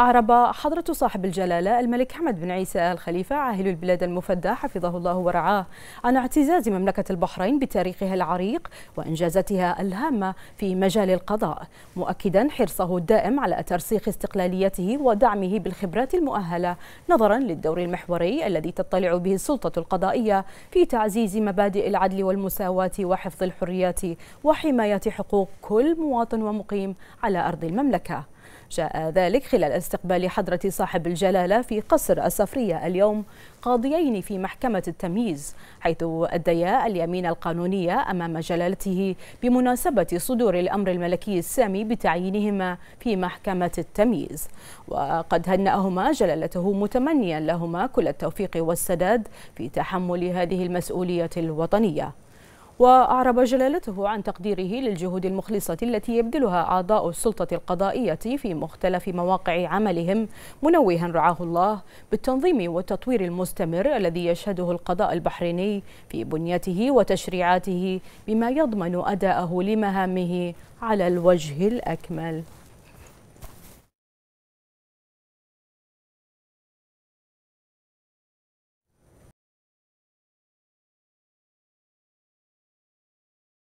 أعرب حضرة صاحب الجلالة الملك حمد بن عيسى آل خليفة عاهل البلاد المفدى حفظه الله ورعاه عن اعتزاز مملكة البحرين بتاريخها العريق وإنجازاتها الهامة في مجال القضاء مؤكدا حرصه الدائم على ترسيخ استقلاليته ودعمه بالخبرات المؤهلة نظرا للدور المحوري الذي تطلع به السلطة القضائية في تعزيز مبادئ العدل والمساواة وحفظ الحريات وحماية حقوق كل مواطن ومقيم على أرض المملكة جاء ذلك خلال استقبال حضرة صاحب الجلالة في قصر الصفرية اليوم قاضيين في محكمة التمييز حيث أديا اليمين القانونية أمام جلالته بمناسبة صدور الأمر الملكي السامي بتعيينهما في محكمة التمييز وقد هنأهما جلالته متمنيا لهما كل التوفيق والسداد في تحمل هذه المسؤولية الوطنية وأعرب جلالته عن تقديره للجهود المخلصة التي يبذلها أعضاء السلطة القضائية في مختلف مواقع عملهم منوها رعاه الله بالتنظيم والتطوير المستمر الذي يشهده القضاء البحريني في بنيته وتشريعاته بما يضمن أداءه لمهامه على الوجه الأكمل